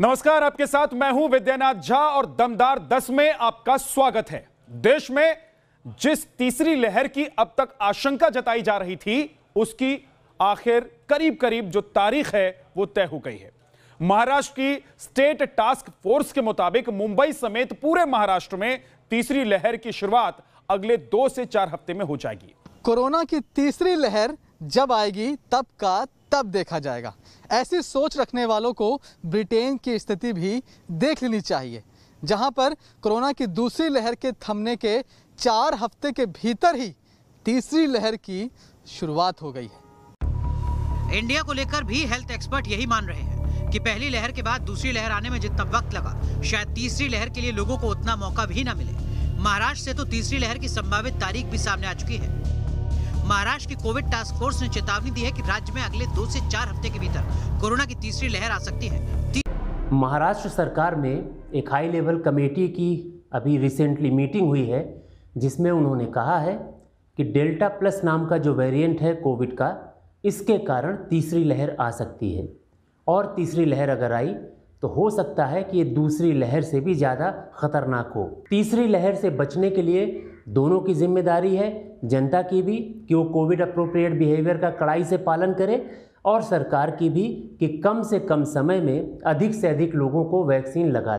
नमस्कार आपके साथ मैं हूं विद्यानाथ झा और दमदार दस में आपका स्वागत है देश में जिस तीसरी लहर की अब तक आशंका जताई जा रही थी उसकी आखिर करीब करीब जो तारीख है वो तय हो गई है महाराष्ट्र की स्टेट टास्क फोर्स के मुताबिक मुंबई समेत पूरे महाराष्ट्र में तीसरी लहर की शुरुआत अगले दो से चार हफ्ते में हो जाएगी कोरोना की तीसरी लहर जब आएगी तब का तब देखा जाएगा ऐसी सोच रखने वालों को ब्रिटेन की स्थिति भी देख लेनी चाहिए जहां पर कोरोना की दूसरी लहर के थमने के चार हफ्ते के भीतर ही तीसरी लहर की शुरुआत हो गई है इंडिया को लेकर भी हेल्थ एक्सपर्ट यही मान रहे हैं कि पहली लहर के बाद दूसरी लहर आने में जितना वक्त लगा शायद तीसरी लहर के लिए लोगों को उतना मौका भी ना मिले महाराष्ट्र से तो तीसरी लहर की संभावित तारीख भी सामने आ चुकी है महाराष्ट्र की कोविड टास्क फोर्स ने चेतावनी दी है कि राज्य में अगले दो से चार हफ्ते के भीतर कोरोना की तीसरी लहर आ सकती है महाराष्ट्र सरकार में एक हाई लेवल कमेटी की अभी रिसेंटली मीटिंग हुई है जिसमें उन्होंने कहा है कि डेल्टा प्लस नाम का जो वेरिएंट है कोविड का इसके कारण तीसरी लहर आ सकती है और तीसरी लहर अगर आई तो हो सकता है कि ये दूसरी लहर से भी ज़्यादा खतरनाक हो तीसरी लहर से बचने के लिए दोनों की जिम्मेदारी है जनता की भी कि वो कोविड अप्रोप्रिएट बिहेवियर का कड़ाई से पालन करे और सरकार की भी कि कम से कम समय में अधिक से अधिक लोगों को वैक्सीन लगा